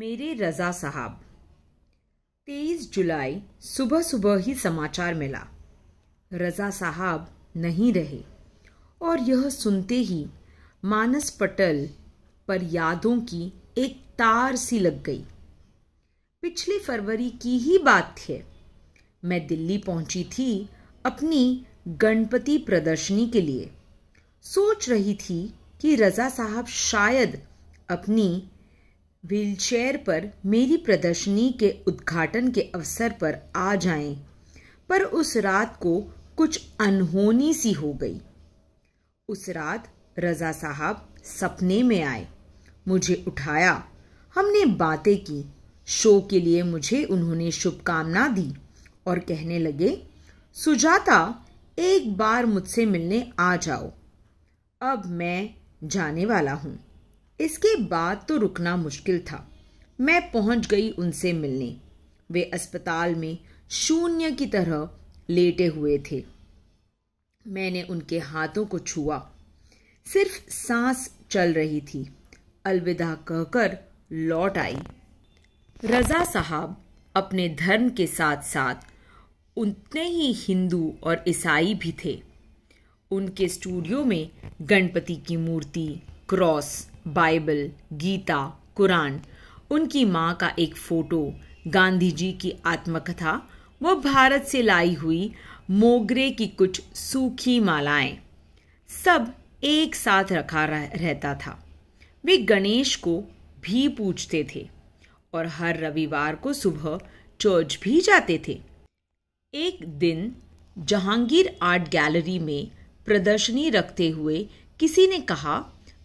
मेरे रज़ा साहब तेईस जुलाई सुबह सुबह ही समाचार मिला रज़ा साहब नहीं रहे और यह सुनते ही मानस पटल पर यादों की एक तार सी लग गई पिछले फरवरी की ही बात है मैं दिल्ली पहुंची थी अपनी गणपति प्रदर्शनी के लिए सोच रही थी कि रज़ा साहब शायद अपनी व्हीलचेयर पर मेरी प्रदर्शनी के उद्घाटन के अवसर पर आ जाएं, पर उस रात को कुछ अनहोनी सी हो गई उस रात रज़ा साहब सपने में आए मुझे उठाया हमने बातें की शो के लिए मुझे उन्होंने शुभकामना दी और कहने लगे सुजाता एक बार मुझसे मिलने आ जाओ अब मैं जाने वाला हूँ इसके बाद तो रुकना मुश्किल था मैं पहुंच गई उनसे मिलने वे अस्पताल में शून्य की तरह लेटे हुए थे मैंने उनके हाथों को छुआ सिर्फ सांस चल रही थी अलविदा कहकर लौट आई रज़ा साहब अपने धर्म के साथ साथ उतने ही हिंदू और ईसाई भी थे उनके स्टूडियो में गणपति की मूर्ति क्रॉस बाइबल गीता कुरान उनकी माँ का एक फोटो गांधी जी की आत्मकथा व भारत से लाई हुई मोगरे की कुछ सूखी मालाएं सब एक साथ रखा रह, रहता था वे गणेश को भी पूछते थे और हर रविवार को सुबह चर्च भी जाते थे एक दिन जहांगीर आर्ट गैलरी में प्रदर्शनी रखते हुए किसी ने कहा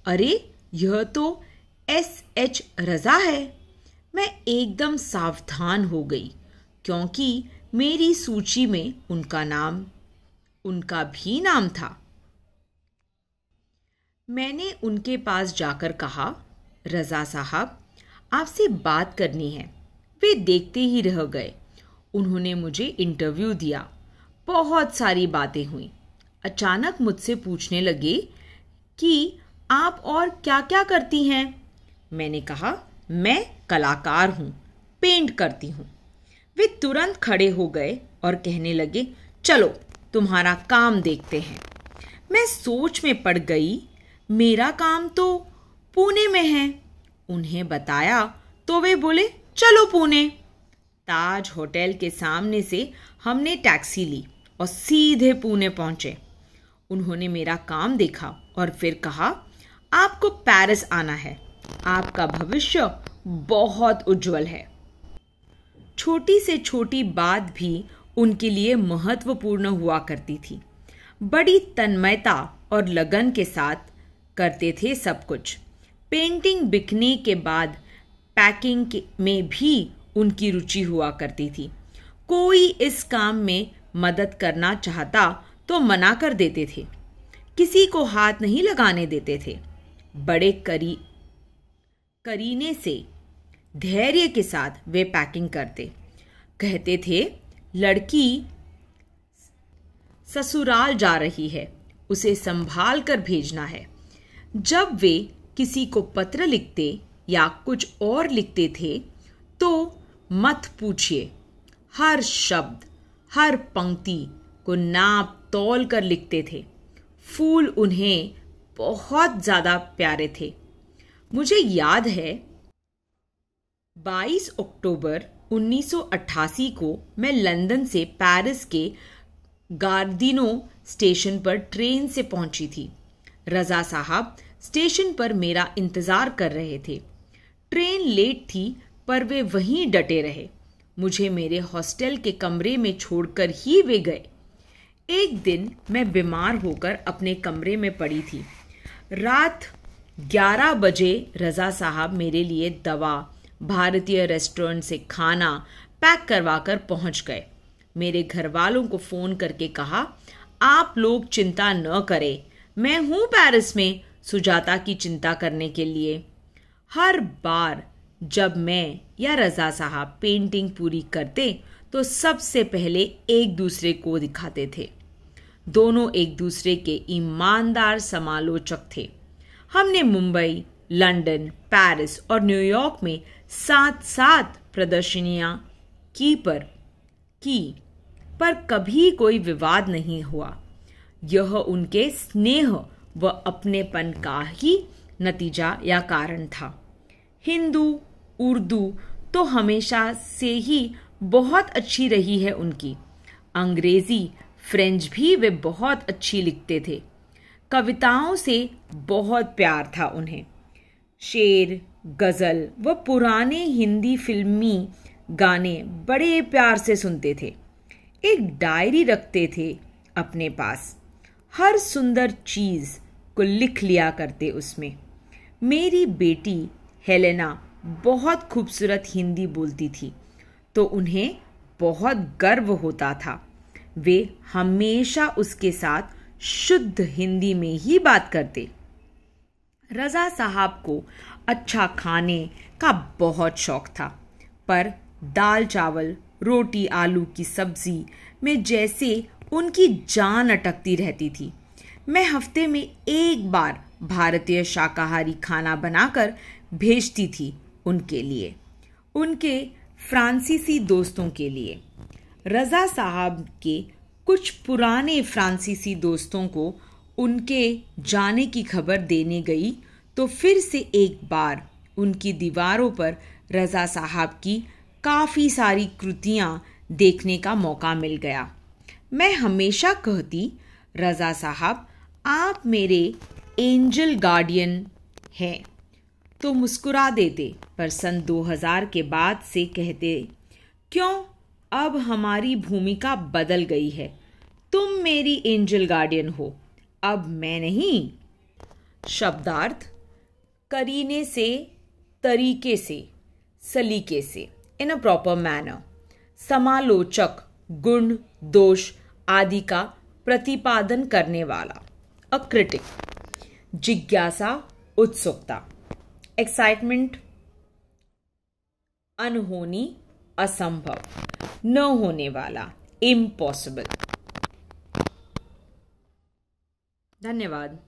अरे यह तो एस एच रज़ा है मैं एकदम सावधान हो गई क्योंकि मेरी सूची में उनका नाम उनका भी नाम था मैंने उनके पास जाकर कहा रज़ा साहब आपसे बात करनी है वे देखते ही रह गए उन्होंने मुझे इंटरव्यू दिया बहुत सारी बातें हुई अचानक मुझसे पूछने लगे कि आप और क्या क्या करती हैं मैंने कहा मैं कलाकार हूँ पेंट करती हूँ वे तुरंत खड़े हो गए और कहने लगे चलो तुम्हारा काम देखते हैं मैं सोच में पड़ गई मेरा काम तो पुणे में है उन्हें बताया तो वे बोले चलो पुणे ताज होटल के सामने से हमने टैक्सी ली और सीधे पुणे पहुंचे उन्होंने मेरा काम देखा और फिर कहा आपको पेरिस आना है आपका भविष्य बहुत उज्जवल है छोटी से छोटी बात भी उनके लिए महत्वपूर्ण हुआ करती थी बड़ी तन्मयता और लगन के साथ करते थे सब कुछ पेंटिंग बिकने के बाद पैकिंग में भी उनकी रुचि हुआ करती थी कोई इस काम में मदद करना चाहता तो मना कर देते थे किसी को हाथ नहीं लगाने देते थे बड़े करी करीने से धैर्य के साथ वे पैकिंग करते कहते थे लड़की ससुराल जा रही है उसे संभाल कर भेजना है जब वे किसी को पत्र लिखते या कुछ और लिखते थे तो मत पूछिए हर शब्द हर पंक्ति को नाप तोल कर लिखते थे फूल उन्हें बहुत ज़्यादा प्यारे थे मुझे याद है 22 अक्टूबर 1988 को मैं लंदन से पेरिस के गार्दिनो स्टेशन पर ट्रेन से पहुंची थी रज़ा साहब स्टेशन पर मेरा इंतज़ार कर रहे थे ट्रेन लेट थी पर वे वहीं डटे रहे मुझे मेरे हॉस्टल के कमरे में छोड़कर ही वे गए एक दिन मैं बीमार होकर अपने कमरे में पड़ी थी रात 11 बजे रज़ा साहब मेरे लिए दवा भारतीय रेस्टोरेंट से खाना पैक करवा कर पहुँच गए मेरे घर वालों को फ़ोन करके कहा आप लोग चिंता न करें मैं हूँ पेरिस में सुजाता की चिंता करने के लिए हर बार जब मैं या रज़ा साहब पेंटिंग पूरी करते तो सबसे पहले एक दूसरे को दिखाते थे दोनों एक दूसरे के ईमानदार समालोचक थे हमने मुंबई लंदन, पेरिस और न्यूयॉर्क में साथ साथ प्रदर्शनियां की पर की पर कभी कोई विवाद नहीं हुआ यह उनके स्नेह व अपनेपन का ही नतीजा या कारण था हिंदू उर्दू तो हमेशा से ही बहुत अच्छी रही है उनकी अंग्रेजी फ्रेंच भी वे बहुत अच्छी लिखते थे कविताओं से बहुत प्यार था उन्हें शेर गज़ल व पुराने हिंदी फिल्मी गाने बड़े प्यार से सुनते थे एक डायरी रखते थे अपने पास हर सुंदर चीज़ को लिख लिया करते उसमें मेरी बेटी हेलेना बहुत खूबसूरत हिंदी बोलती थी तो उन्हें बहुत गर्व होता था वे हमेशा उसके साथ शुद्ध हिंदी में ही बात करते रज़ा साहब को अच्छा खाने का बहुत शौक था पर दाल चावल रोटी आलू की सब्जी में जैसे उनकी जान अटकती रहती थी मैं हफ्ते में एक बार भारतीय शाकाहारी खाना बनाकर भेजती थी उनके लिए उनके फ्रांसीसी दोस्तों के लिए रज़ा साहब के कुछ पुराने फ्रांसीसी दोस्तों को उनके जाने की खबर देने गई तो फिर से एक बार उनकी दीवारों पर रज़ा साहब की काफ़ी सारी कृतियाँ देखने का मौका मिल गया मैं हमेशा कहती रज़ा साहब आप मेरे एंजल गार्डियन हैं तो मुस्कुरा देते पर सन 2000 के बाद से कहते क्यों अब हमारी भूमिका बदल गई है तुम मेरी एंजल गार्डियन हो अब मैं नहीं शब्दार्थ करीने से तरीके से सलीके से इन अ प्रॉपर मैनर समालोचक गुण दोष आदि का प्रतिपादन करने वाला अ क्रिटिक जिज्ञासा उत्सुकता एक्साइटमेंट अनहोनी असंभव न होने वाला इम्पॉसिबल धन्यवाद